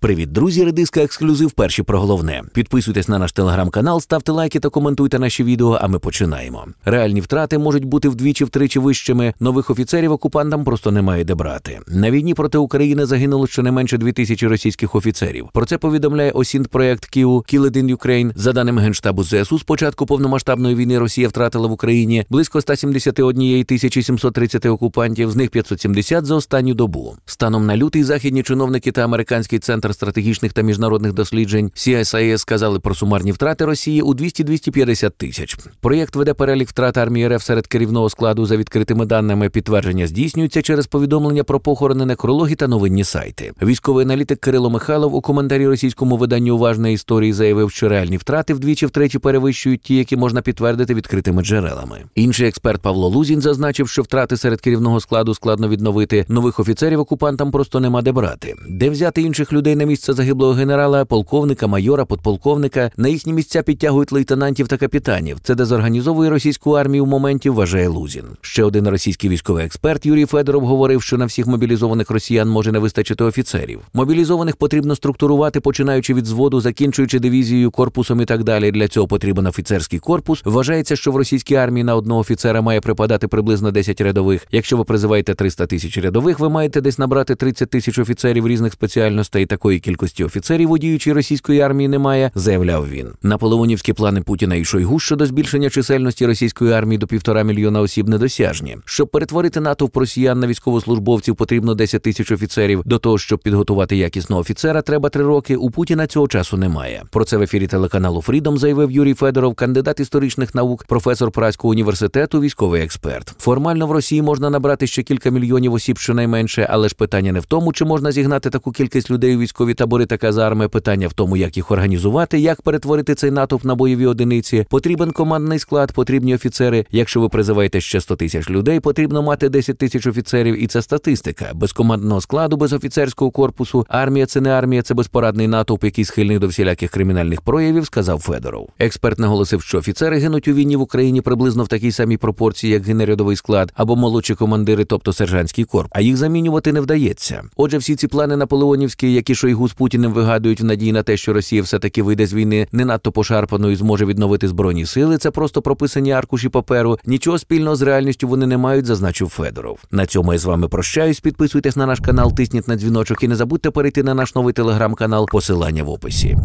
Привіт, друзі, редиска ексклюзив. Перші про головне. Підписуйтесь на наш телеграм-канал, ставте лайки та коментуйте наші відео. А ми починаємо. Реальні втрати можуть бути вдвічі-втричі вищими. Нових офіцерів окупантам просто немає де брати. На війні проти України загинуло щонайменше тисячі російських офіцерів. Про це повідомляє осінт проект Кіу in Юкрейн. За даними генштабу ЗСУ, з початку повномасштабної війни Росія втратила в Україні близько 171 тисячі 730 окупантів, з них 570 за останню добу. Станом на лютий західні чиновники та американський центр. Центр стратегічних та міжнародних досліджень CSIS сказали про сумарні втрати Росії у 200-250 тисяч. Проєкт веде перелік втрат армії РФ серед керівного складу за відкритими даними. Підтвердження здійснюється через повідомлення про похорони некрологі та новинні сайти. Військовий аналітик Кирило Михайлов у коментарі російському виданню Уважної історії заявив, що реальні втрати вдвічі втричі перевищують ті, які можна підтвердити відкритими джерелами. Інший експерт Павло Лузін зазначив, що втрати серед керівного складу складно відновити нових офіцерів окупантам просто нема де брати, де взяти інших людей на місце загиблого генерала, полковника, майора, подполковника. На їхні місця підтягують лейтенантів та капітанів. Це дезорганізовує російську армію в моменті, вважає Лузін. Ще один російський військовий експерт Юрій Федоров говорив, що на всіх мобілізованих росіян може не вистачити офіцерів. Мобілізованих потрібно структурувати, починаючи від зводу, закінчуючи дивізією, корпусом і так далі. Для цього потрібен офіцерський корпус. Вважається, що в російській армії на одного офіцера має припадати приблизно 10 рядових. Якщо ви призиваєте 300 тисяч рядових, ви маєте десь набрати 30 тисяч офіцерів різних спеціальностей такої такої кількості офіцерів у діючій російської армії немає, заявляв він. Наполеонівські плани Путіна і Шойгу щодо збільшення чисельності російської армії до півтора мільйона осіб недосяжні. Щоб перетворити натовп росіян на військовослужбовців, потрібно 10 тисяч офіцерів. До того щоб підготувати якісного офіцера, треба три роки. У Путіна цього часу немає. Про це в ефірі телеканалу Фрідом заявив Юрій Федоров, кандидат історичних наук, професор Праського університету, військовий експерт. Формально в Росії можна набрати ще кілька мільйонів осіб, щонайменше, але ж питання не в тому, чи можна зігнати таку кількість людей у військ військові табори та казарми, питання в тому, як їх організувати, як перетворити цей натовп на бойові одиниці. Потрібен командний склад, потрібні офіцери. Якщо ви призиваєте ще 100 тисяч людей, потрібно мати 10 тисяч офіцерів, і це статистика. Без командного складу, без офіцерського корпусу, армія це не армія, це безпорадний натовп, який схильний до всіляких кримінальних проявів, сказав Федоров. Експерт наголосив, що офіцери гинуть у війні в Україні приблизно в такій самій пропорції, як гине рядовий склад або молодші командири, тобто сержантський корп. А їх замінювати не вдається. Отже, всі ці плани наполеонівські, які що Шойгу з Путіним вигадують в надії на те, що Росія все таки вийде з війни не надто пошарпаною і зможе відновити збройні сили. Це просто прописані аркуші паперу. Нічого спільного з реальністю вони не мають, зазначив Федоров. На цьому я з вами прощаюсь. Підписуйтесь на наш канал, тисніть на дзвіночок і не забудьте перейти на наш новий телеграм-канал. Посилання в описі.